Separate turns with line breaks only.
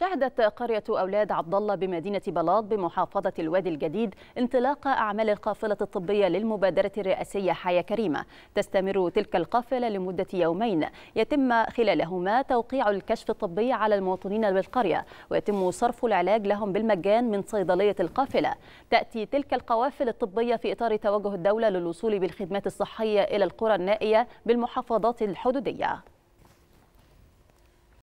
شهدت قرية أولاد عبد الله بمدينة بلاط بمحافظة الوادي الجديد انطلاق أعمال القافلة الطبية للمبادرة الرئاسية حياة كريمة تستمر تلك القافلة لمدة يومين يتم خلالهما توقيع الكشف الطبي على المواطنين بالقرية ويتم صرف العلاج لهم بالمجان من صيدلية القافلة تأتي تلك القوافل الطبية في إطار توجه الدولة للوصول بالخدمات الصحية إلى القرى النائية بالمحافظات الحدودية